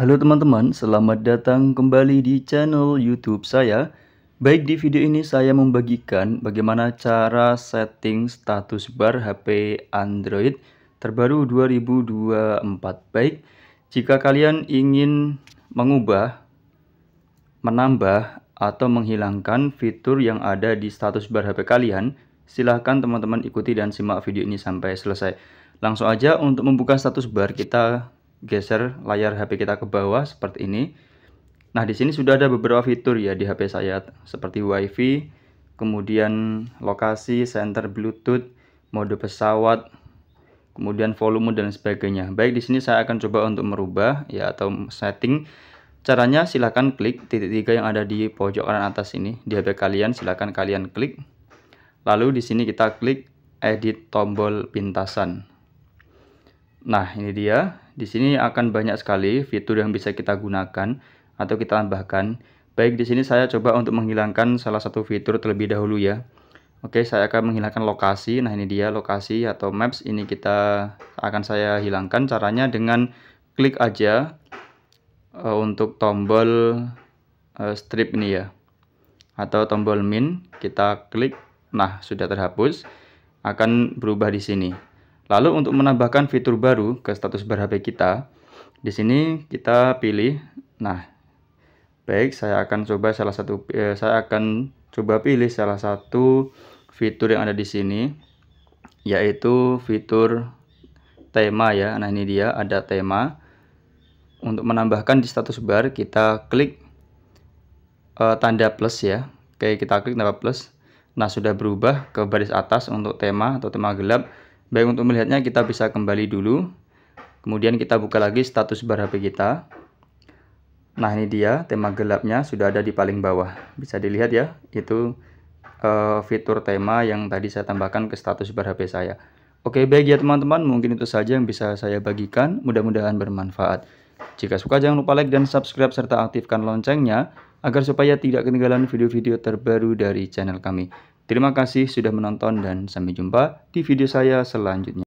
Halo teman-teman, selamat datang kembali di channel YouTube saya. Baik di video ini saya membagikan bagaimana cara setting status bar HP Android terbaru 2024. Baik, jika kalian ingin mengubah, menambah, atau menghilangkan fitur yang ada di status bar HP kalian, silahkan teman-teman ikuti dan simak video ini sampai selesai. Langsung aja untuk membuka status bar kita geser layar HP kita ke bawah seperti ini. Nah, di sini sudah ada beberapa fitur ya di HP saya seperti WiFi, kemudian lokasi, center Bluetooth, mode pesawat, kemudian volume dan sebagainya. Baik, di sini saya akan coba untuk merubah ya atau setting. Caranya silahkan klik titik tiga yang ada di pojok kanan atas ini di HP kalian, silahkan kalian klik. Lalu di sini kita klik edit tombol pintasan. Nah, ini dia di sini akan banyak sekali fitur yang bisa kita gunakan atau kita tambahkan. Baik, di sini saya coba untuk menghilangkan salah satu fitur terlebih dahulu ya. Oke, saya akan menghilangkan lokasi. Nah, ini dia lokasi atau maps ini kita akan saya hilangkan caranya dengan klik aja eh, untuk tombol eh, strip ini ya. Atau tombol min, kita klik. Nah, sudah terhapus. Akan berubah di sini. Lalu untuk menambahkan fitur baru ke status bar HP kita, di sini kita pilih. Nah, baik saya akan coba salah satu eh, saya akan coba pilih salah satu fitur yang ada di sini yaitu fitur tema ya. Nah, ini dia ada tema. Untuk menambahkan di status bar kita klik eh, tanda plus ya. Oke, kita klik tanda plus. Nah, sudah berubah ke baris atas untuk tema atau tema gelap Baik untuk melihatnya kita bisa kembali dulu. Kemudian kita buka lagi status bar HP kita. Nah ini dia tema gelapnya sudah ada di paling bawah. Bisa dilihat ya itu uh, fitur tema yang tadi saya tambahkan ke status bar HP saya. Oke baik ya teman-teman mungkin itu saja yang bisa saya bagikan. Mudah-mudahan bermanfaat. Jika suka jangan lupa like dan subscribe serta aktifkan loncengnya agar supaya tidak ketinggalan video-video terbaru dari channel kami. Terima kasih sudah menonton dan sampai jumpa di video saya selanjutnya.